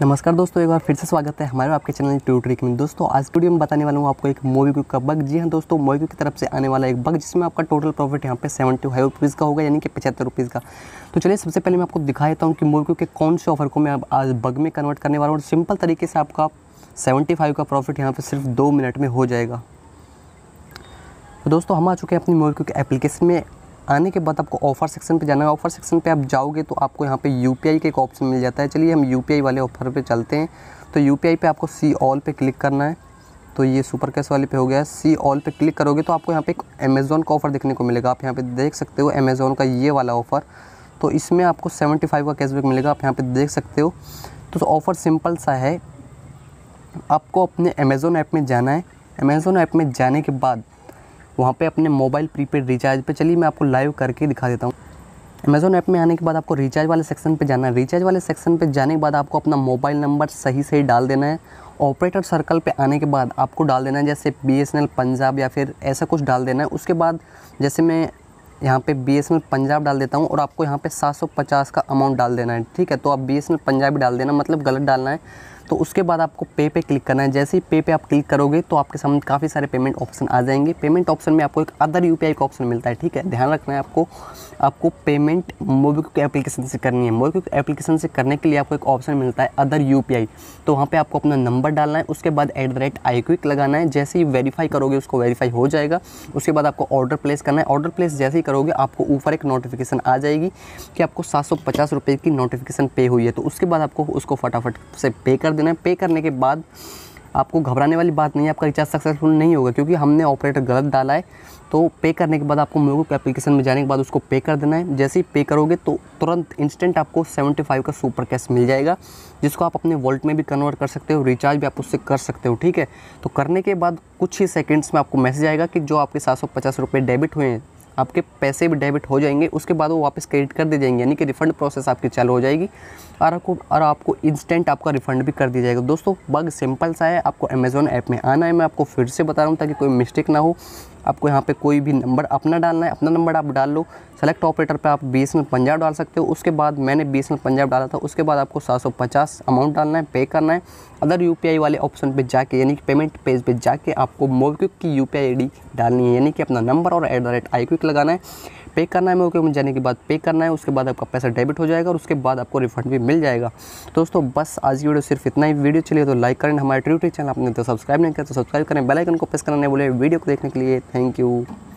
नमस्कार दोस्तों एक बार फिर से स्वागत है हमारे आपके चैनल टू ट्रिक में दोस्तों आज वीडियो में बताने वाला हूँ आपको एक मोवी क्यू का बग जी हाँ दोस्तों मोबी की तरफ से आने वाला एक बग जिसमें आपका टोटल प्रॉफिट यहाँ पे सेवेंटी फाइव रुपीज़ का होगा यानी कि पचहत्तर रुपीज़ का तो चलिए सबसे पहले मैं आपको दिखा देता हूँ कि मोबी के कौन से ऑफर को मैं आज बग में कन्वर्ट करने वाला हूँ और सिंपल तरीके से आपका सेवेंटी फाइव का प्रॉफिट यहाँ पर सिर्फ दो मिनट में हो जाएगा तो दोस्तों हम आ चुके हैं अपनी मोवी के एप्लीकेशन में आने के बाद आपको ऑफ़र सेक्शन पे जाना है ऑफ़र सेक्शन पे आप जाओगे तो आपको यहाँ पे यू पी का एक ऑप्शन मिल जाता है चलिए हम यू वाले ऑफ़र पे चलते हैं तो यू पे आपको सी ऑल पे क्लिक करना है तो ये सुपर कैश वाले पे हो गया सी ऑल पे क्लिक करोगे तो आपको यहाँ पे एक अमेज़ोन का ऑफ़र देखने को मिलेगा आप यहाँ पे देख सकते हो अमेज़ोन का ये वाला ऑफ़र तो इसमें आपको फ़ाइव का कैशबैक मिलेगा आप यहाँ पर देख सकते हो तो ऑफ़र सिंपल सा है आपको अपने अमेज़ोन ऐप में जाना है अमेज़ोन ऐप में जाने के बाद वहाँ पे अपने मोबाइल प्रीपेड रिचार्ज पे चलिए मैं आपको लाइव करके दिखा देता हूँ अमेज़ोन ऐप में आने के बाद आपको रिचार्ज वाले सेक्शन पे जाना है रिचार्ज वाले सेक्शन पे जाने के बाद आपको अपना मोबाइल नंबर सही सही डाल देना है ऑपरेटर सर्कल पे आने के बाद आपको डाल देना है जैसे बी पंजाब या फिर ऐसा कुछ डाल देना है उसके बाद जैसे मैं यहाँ पे बी पंजाब डाल देता हूँ और आपको यहाँ पे 750 का अमाउंट डाल देना है ठीक है तो आप बी पंजाब डाल देना मतलब गलत डालना है तो उसके बाद आपको पे पे क्लिक करना है जैसे ही पे पे आप क्लिक करोगे तो आपके सामने काफ़ी सारे पेमेंट ऑप्शन आ जाएंगे पेमेंट ऑप्शन में आपको एक अदर यू का ऑप्शन मिलता है ठीक है ध्यान रखना है आपको आपको पेमेंट मोबीक्विक एप्लीकेशन से करनी है मोबीक्विक एप्लीकेशन से करने के लिए आपको एक ऑप्शन मिलता है अदर यू तो वहाँ पर आपको अपना नंबर डालना है उसके बाद at the rate ikwik लगाना है जैसे ही वेरीफाई करोगे उसको वेरीफाई हो जाएगा उसके बाद आपको ऑर्डर प्लेस करना है ऑर्डर प्लेस जैसे ही करोगे आपको ऊपर एक नोटिफिकेशन आ जाएगी कि आपको सात सौ की नोटिफिकेशन पे हुई है तो उसके बाद आपको उसको फटाफट से पे कर देना है पे करने के बाद आपको घबराने वाली बात नहीं है आपका रिचार्ज सक्सेसफुल नहीं होगा क्योंकि हमने ऑपरेटर गलत डाला है तो पे करने के बाद आपको के एप्लीकेशन में जाने के बाद उसको पे कर देना है जैसे ही पे करोगे तो तुरंत इंस्टेंट आपको 75 का सुपर कैश मिल जाएगा जिसको आप अपने वॉल्ट में भी कन्वर्ट कर सकते हो रिचार्ज भी आप उससे कर सकते हो ठीक है तो करने के बाद कुछ ही सेकेंड्स में आपको मैसेज आएगा कि जो आपके सात डेबिट हुए हैं आपके पैसे भी डेबिट हो जाएंगे उसके बाद वो वापस क्रेडिट कर दिए जाएंगे यानी कि रिफ़ंड प्रोसेस आपकी चालू हो जाएगी और आपको और आपको इंस्टेंट आपका रिफ़ंड भी कर दिया जाएगा दोस्तों बग सिंपल सा है आपको अमेज़ोन ऐप में आना है मैं आपको फिर से बता रहा हूँ ताकि कोई मिस्टेक ना हो आपको यहाँ पे कोई भी नंबर अपना डालना है अपना नंबर आप डाल लो सेलेक्ट ऑपरेटर पे आप बी एस पंजाब डाल सकते हो उसके बाद मैंने बी एस पंजाब डाला था उसके बाद आपको सात सौ पचास अमाउंट डालना है पे करना है अदर यू पी आई वाले ऑप्शन पे जाके यानी कि पेमेंट पेज पे जाके आपको मोबिक्विक की U P I I D डालनी है यानी कि अपना नंबर और at the rate ikwik लगाना है पे करना है में जाने के बाद पे करना है उसके बाद आपका पैसा डेबिट हो जाएगा और उसके बाद आपको रिफंड भी मिल जाएगा दोस्तों बस आज की वीडियो सिर्फ इतना ही वीडियो चलिए तो लाइक करें हमारे ट्यूटरी चैनल आपने तो सब्सक्राइब नहीं किया तो सब्सक्राइब करें बेलाइकन को प्रेस करना नहीं बोले वीडियो को देखने के लिए थैंक यू